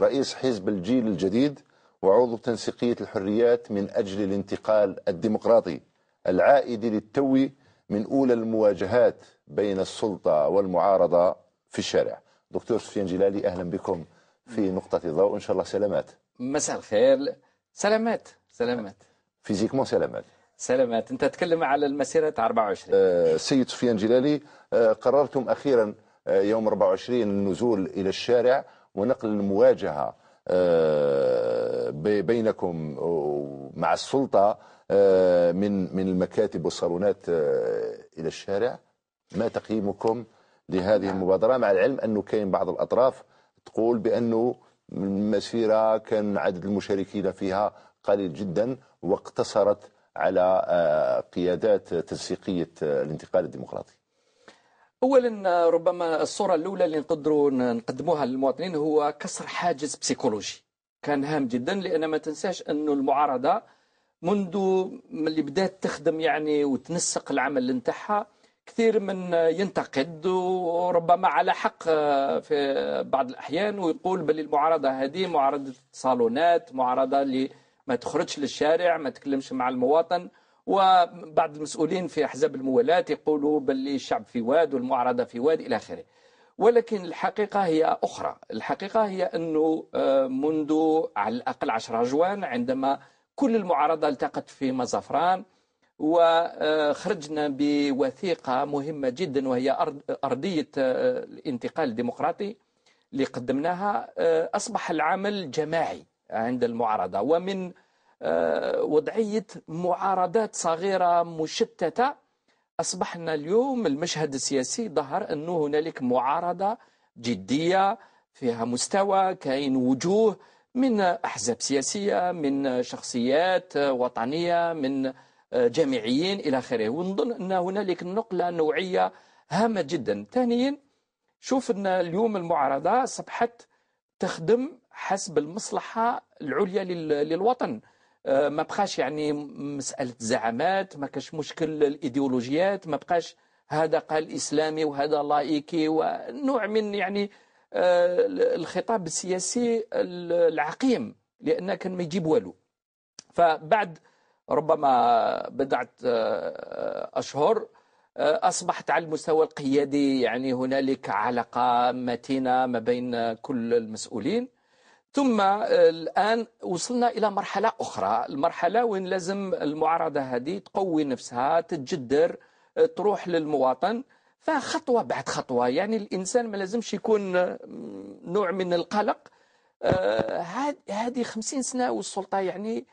رئيس حزب الجيل الجديد وعضو تنسيقية الحريات من أجل الانتقال الديمقراطي العائد للتو من أولى المواجهات بين السلطة والمعارضة في الشارع دكتور سفيان جلالي أهلا بكم في نقطة الضوء إن شاء الله سلامات مساء الخير سلامات سلامات فيزيكمون سلامات سلامات انت تتكلم على المسيرة 24 آه سيد سفيان جلالي آه قررتم أخيرا آه يوم 24 النزول إلى الشارع ونقل المواجهة آه، بينكم آه، مع السلطة آه، من من المكاتب والصالونات إلى الشارع ما تقييمكم لهذه نعم. المبادرة مع العلم أنه كاين بعض الأطراف تقول بأنه المسيرة كان عدد المشاركين فيها قليل جدا واقتصرت على قيادات تنسيقية الانتقال الديمقراطي اولا ربما الصوره الاولى اللي نقدروا نقدموها للمواطنين هو كسر حاجز بسيكولوجي كان هام جدا لان ما تنساش انه المعارضه منذ اللي بدات تخدم يعني وتنسق العمل نتاعها كثير من ينتقد وربما على حق في بعض الاحيان ويقول بل المعارضه هذه معارضه صالونات معارضه اللي ما تخرجش للشارع ما تكلمش مع المواطن وبعض المسؤولين في أحزاب الموالات يقولوا بل الشعب في واد والمعارضة في واد إلى آخره ولكن الحقيقة هي أخرى الحقيقة هي أنه آه، منذ على الأقل عشر جوان عندما كل المعارضة التقت في مزفران وخرجنا آه، بوثيقة مهمة جدا وهي أرضية آه، الانتقال الديمقراطي اللي قدمناها أصبح العمل جماعي عند المعارضة ومن آه، وضعية معارضات صغيرة مشتتة أصبحنا اليوم المشهد السياسي ظهر أنه هنالك معارضة جدية فيها مستوى كاين وجوه من أحزاب سياسية من شخصيات وطنية من جامعيين إلى آخره ونظن أن هنالك نقلة نوعية هامة جدا ثانيا شوف أن اليوم المعارضة أصبحت تخدم حسب المصلحة العليا للوطن آه، ما بقاش يعني مساله زعامات ما كاش مشكل الايديولوجيات ما بقاش هذا قال اسلامي وهذا لايكي ونوع من يعني آه، الخطاب السياسي العقيم لان كان ما يجيب والو فبعد ربما بضعه آه، اشهر اصبحت على المستوى القيادي يعني هنالك علاقه متينه ما بين كل المسؤولين ثم آه، الآن وصلنا إلى مرحلة أخرى المرحلة وين لازم المعارضة هذه تقوي نفسها تتجدر آه، تروح للمواطن فخطوة بعد خطوة يعني الإنسان ما لازمش يكون آه، نوع من القلق هذه خمسين سنة والسلطة يعني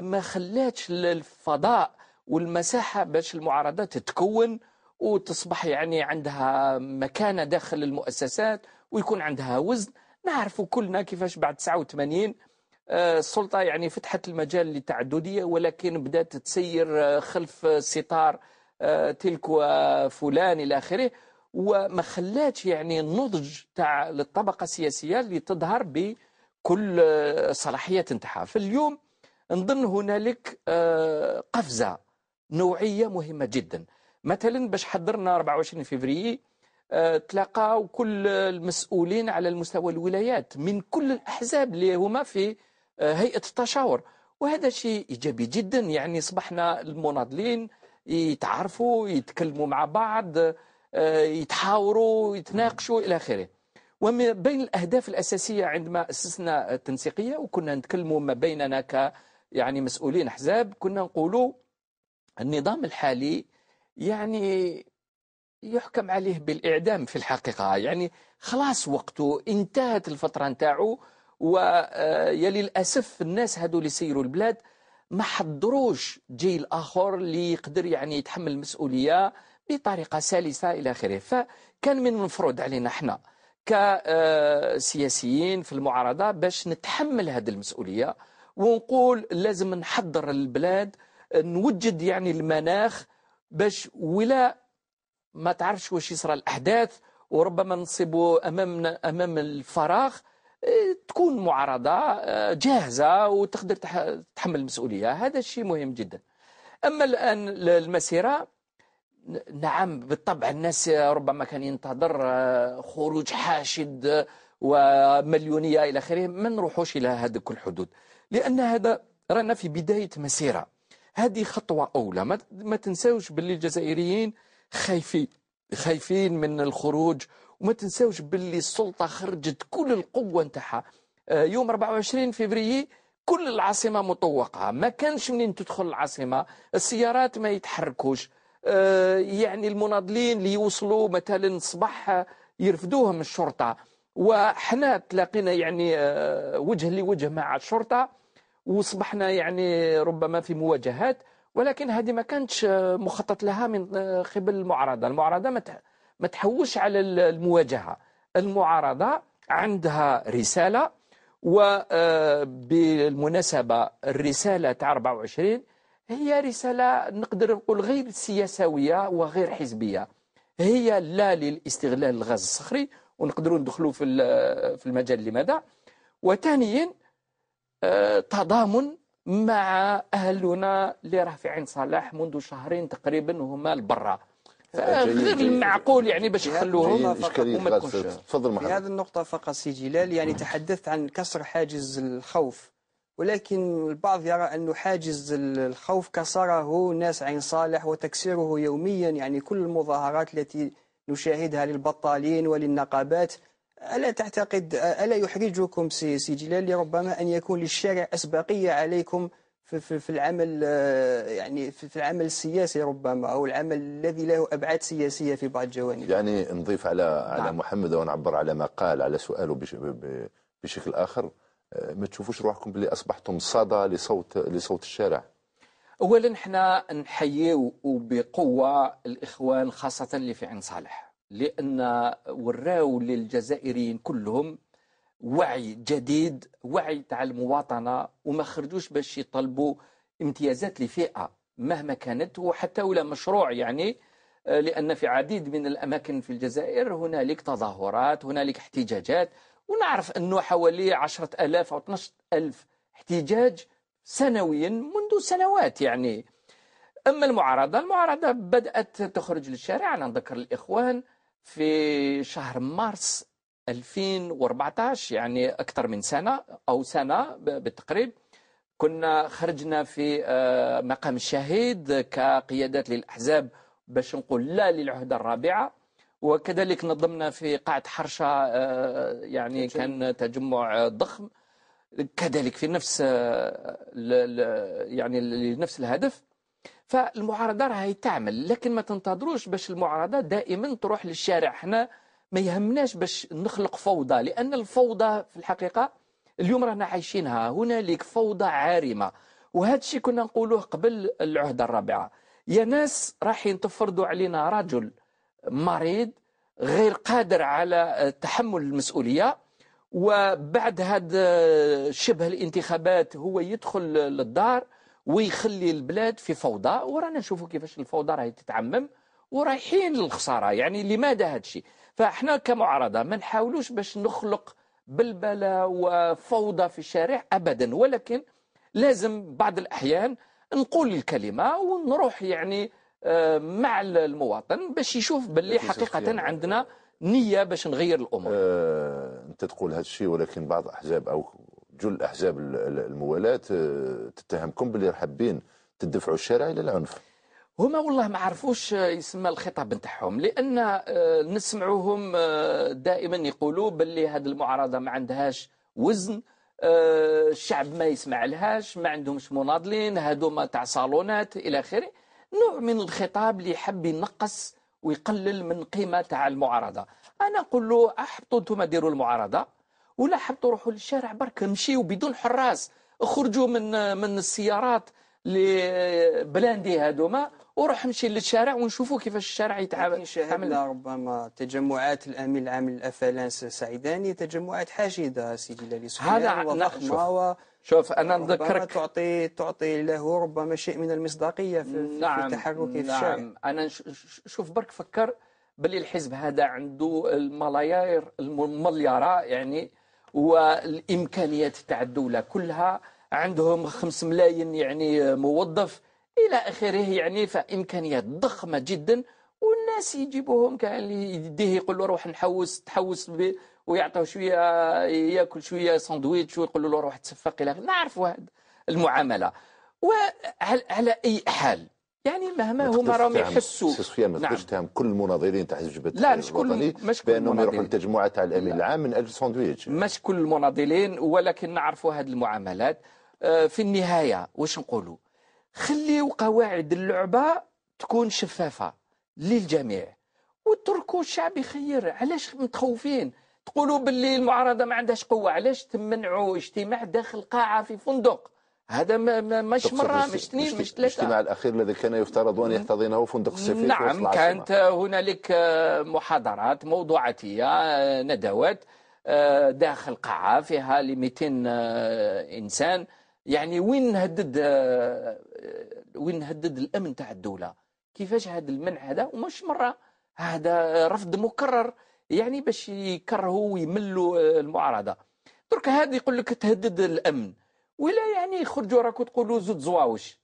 ما خلاتش الفضاء والمساحة باش المعارضة تتكون وتصبح يعني عندها مكانة داخل المؤسسات ويكون عندها وزن نعرفوا كلنا كيفاش بعد 89 آه، السلطة يعني فتحت المجال للتعددية ولكن بدأت تسير آه، خلف ستار آه، تلك وفلان إلى آخره وما خلاتش يعني النضج تاع للطبقة السياسية اللي تظهر بكل صلاحية نتاعها فاليوم نظن هنالك قفزة نوعية مهمة جدا مثلا باش حضرنا 24 فبراير تلاقاو كل المسؤولين على المستوى الولايات من كل الأحزاب اللي هما في آه، هيئة التشاور وهذا شيء إيجابي جدا يعني صبحنا المناضلين يتعرفوا يتكلموا مع بعض آه، يتحاوروا يتناقشوا إلى آخره ومن بين الأهداف الأساسية عندما أسسنا التنسيقية وكنا نتكلموا ما بيننا ك يعني مسؤولين أحزاب كنا نقولوا النظام الحالي يعني يحكم عليه بالإعدام في الحقيقة يعني خلاص وقته انتهت الفترة نتاعو ويلي الأسف آه، الناس هذو اللي سيروا البلاد ما حضروش جيل آخر اللي يقدر يعني يتحمل المسؤولية بطريقة سلسة إلى آخره فكان من المفروض علينا احنا كسياسيين آه، في المعارضة باش نتحمل هذه المسؤولية ونقول لازم نحضر البلاد نوجد يعني المناخ باش ولا ما تعرفش واش يصرى الأحداث وربما نصب أمامنا أمام الفراغ آه، تكون معارضة آه، جاهزة وتقدر تحمل المسؤولية هذا الشيء مهم جدا أما الآن المسيرة نعم بالطبع الناس ربما كان ينتظر آه، خروج حاشد ومليونية إلى آخره ما نروحوش إلى كل الحدود لأن هذا رانا في بداية مسيرة هذه خطوة أولى ما تنساوش باللي الجزائريين خايفين خايفين من الخروج وما تنساوش باللي السلطه خرجت كل القوه نتاعها آه، يوم 24 فبراير كل العاصمه مطوقه ما كانش منين تدخل العاصمه السيارات ما يتحركوش آه، يعني المناضلين اللي يوصلوا مثلا صباح يرفدوهم الشرطه وحنا تلاقينا يعني آه، وجه لوجه مع الشرطه وصبحنا يعني ربما في مواجهات ولكن هذه ما كانتش آه، مخطط لها من آه، قبل المعارضه المعارضه ما تحوش على المواجهه المعارضه عندها رساله وبالمناسبه آه، الرساله تاع 24 هي رساله نقدر نقول غير سياسويه وغير حزبيه هي لا للاستغلال الغاز الصخري ونقدروا ندخلوا في في المجال لماذا وثانيا تضامن مع أهلنا اللي راه في عين صلاح منذ شهرين تقريبا وهما لبرا آه، غير المعقول يعني باش يخلوهم وما يكونش تفضل في هذه النقطة فقط سي جلال يعني تحدثت عن كسر حاجز الخوف ولكن البعض يرى أن حاجز الخوف كسره ناس عين صالح وتكسيره يوميا يعني كل المظاهرات التي نشاهدها للبطالين وللنقابات ألا تعتقد ألا يحرجكم سي جلالي لربما أن يكون للشارع أسبقية عليكم في, في, في العمل يعني في, في العمل السياسي ربما أو العمل الذي له أبعاد سياسية في بعض الجوانب يعني نضيف على نعم. على محمد ونعبر على ما قال على سؤاله بشكل آخر ما تشوفوش روحكم بلي أصبحتم صدى لصوت لصوت الشارع أولا احنا نحييو بقوة الإخوان خاصة اللي في عين صالح لأن وراو للجزائريين كلهم وعي جديد وعي تاع المواطنة وما خرجوش باش يطلبوا امتيازات لفئة مهما كانت وحتى ولا مشروع يعني آه، لأن في عديد من الأماكن في الجزائر هنالك تظاهرات هنالك احتجاجات ونعرف أنه حوالي عشرة ألاف أو 12000 احتجاج سنويا منذ سنوات يعني أما المعارضة المعارضة بدأت تخرج للشارع أنا نذكر الإخوان في شهر مارس 2014 يعني أكثر من سنة أو سنة بالتقريب كنا خرجنا في آه، مقام الشهيد كقيادات للأحزاب باش نقول لا للعهدة الرابعة وكذلك نظمنا في قاعة حرشة آه، يعني تجمع. كان تجمع ضخم كذلك في نفس آه، يعني لنفس الهدف فالمعارضه راهي تعمل لكن ما تنتظروش باش المعارضه دائما تروح للشارع احنا ما يهمناش باش نخلق فوضى لان الفوضى في الحقيقه اليوم رانا عايشينها هنالك فوضى عارمه وهذا الشيء كنا نقولوه قبل العهده الرابعه يا ناس رايحين تفرضوا علينا رجل مريض غير قادر على تحمل المسؤوليه وبعد هذا شبه الانتخابات هو يدخل للدار ويخلي البلاد في فوضى ورانا نشوفوا كيفاش الفوضى راهي تتعمم ورايحين للخساره يعني لماذا هذا الشيء فاحنا كمعارضه ما نحاولوش باش نخلق بلبله وفوضى في الشارع ابدا ولكن لازم بعض الاحيان نقول الكلمه ونروح يعني آه، مع المواطن باش يشوف باللي حقيقه عندنا نيه باش نغير الامور أه، انت تقول هذا الشيء ولكن بعض احزاب او جل الاحزاب الموالاه آه، تتهمكم باللي حابين تدفعوا الشارع الى العنف هما والله ما عرفوش آه، يسمى الخطاب نتاعهم لان آه، نسمعوهم دائما يقولوا باللي هذه المعارضه ما عندهاش وزن الشعب ما يسمع لهاش ما عندهمش مناضلين هذوما تاع صالونات الى اخره نوع من الخطاب اللي يحب ينقص ويقلل من قيمه تاع المعارضه انا نقول له احطوا انتم ديروا المعارضه ولا حبطوا روحوا للشارع برك مشيوا بدون حراس اخرجوا من من السيارات لبلاندي هذوما وروح نمشي للشارع ونشوفوا كيفاش الشارع يتعامل ربما تجمعات الامين العام الافلانس سعيداني تجمعات حاشده سيدي لالي هذا وضخمه شوف انا نذكرك تعطي تعطي له ربما شيء من المصداقيه في, نعم في نعم. في نعم. الشارع نعم انا شوف برك فكر باللي الحزب هذا عنده الملايير المليارة يعني والامكانيات تاع الدوله كلها عندهم 5 ملايين يعني موظف الى اخره يعني فامكانيات ضخمه جدا والناس يجيبوهم كان يديه يقول له روح نحوس تحوس ويعطيه شويه ياكل شويه ساندويتش ويقول له روح تصفق الى نعرفوا هذه المعامله وعلى اي حال يعني مهما هما راهم يحسوا سي سفيان ما تقدرش نعم. كل المناظرين تاع حزب التحرير لا مش كل مش كل بانهم يروحوا للتجمعه تاع الامين العام من اجل ساندويتش مش كل المناضلين ولكن نعرفوا هذه المعاملات آه، في النهايه واش نقولوا خليوا قواعد اللعبه تكون شفافه للجميع وتركوا الشعب يخير علاش متخوفين تقولوا باللي المعارضه ما عندهاش قوه علاش تمنعوا اجتماع داخل قاعه في فندق هذا مش مرة مش اثنين مش ثلاثة الاجتماع الأخير الذي كان يفترض أن يحتضنه فندق السفير نعم كانت هنالك محاضرات موضوعاتية ندوات داخل قاعة فيها ل 200 آه، إنسان يعني وين هدد آه، وين هدد الأمن تاع الدولة كيفاش هذا المنع هذا ومش مرة هذا رفض مكرر يعني باش يكرهوا ويملوا آه، المعارضة درك هذا يقول لك تهدد الأمن ولا يعني يخرجوا راكو تقولوا زود زواوش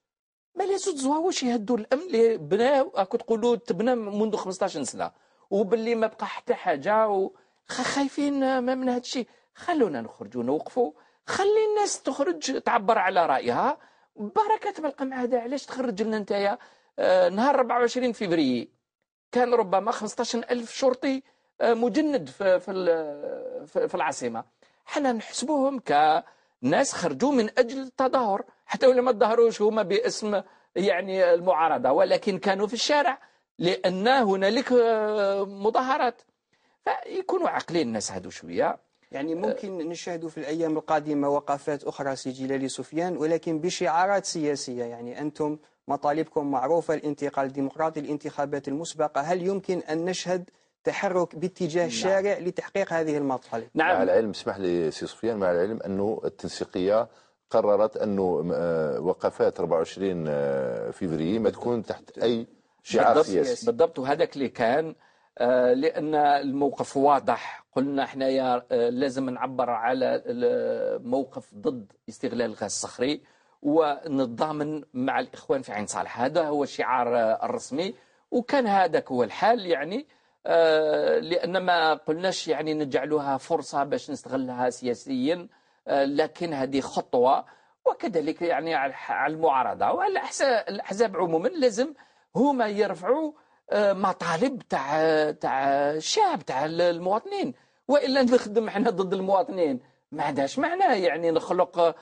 مالا زود زواوش يهدوا الامن اللي بناو راكو تقولوا تبنى منذ 15 سنه وباللي ما بقى حتى حاجه وخايفين ما من هذا الشيء خلونا نخرجوا نوقفوا خلي الناس تخرج تعبر على رايها بركه ما القمع علاش تخرج لنا نتايا آه، نهار 24 فبراير كان ربما 15 ألف شرطي آه، مجند في في العاصمه حنا نحسبوهم ك ناس خرجوا من أجل التظاهر حتى ولا ما تظاهروش هما باسم يعني المعارضة ولكن كانوا في الشارع لأن هنالك آه، مظاهرات فيكونوا عاقلين الناس هادو شوية يعني آه، ممكن نشاهد في الأيام القادمة وقفات أخرى سي سفيان ولكن بشعارات سياسية يعني أنتم مطالبكم معروفة الانتقال الديمقراطي الانتخابات المسبقة هل يمكن أن نشهد تحرك باتجاه نعم. الشارع لتحقيق هذه المطالب نعم. مع العلم اسمح لي سي سفيان مع العلم انه التنسيقيه قررت انه آه، وقفات 24 آه، فيفري ما تكون تحت اي شعار بالضبط سياسي بالضبط وهذاك اللي كان آه، لان الموقف واضح قلنا حنايا لازم نعبر على الموقف ضد استغلال الغاز الصخري ونتضامن مع الاخوان في عين صالح هذا هو الشعار الرسمي وكان هذاك هو الحال يعني آه، لأن ما قلناش يعني نجعلها فرصة باش نستغلها سياسيا آه، لكن هذه خطوة وكذلك يعني على المعارضة والأحزاب عموما لازم هما يرفعوا آه، مطالب تاع تاع الشعب تاع المواطنين والا نخدم احنا ضد المواطنين ما عندهاش معنى يعني نخلق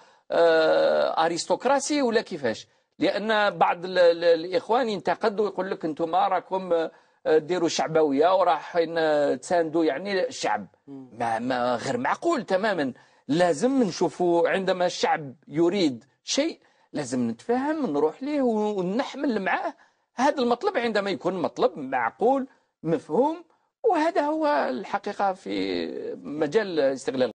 ارستقراطي ولا كيفاش لان بعض الاخوان ينتقدوا ويقول لك انتم راكم آه، ديروا شعبويه وراح آه، تساندوا يعني الشعب ما, ما غير معقول تماما لازم نشوفوا عندما الشعب يريد شيء لازم نتفاهم نروح ليه ونحمل معاه هذا المطلب عندما يكون مطلب معقول مفهوم وهذا هو الحقيقه في مجال استغلال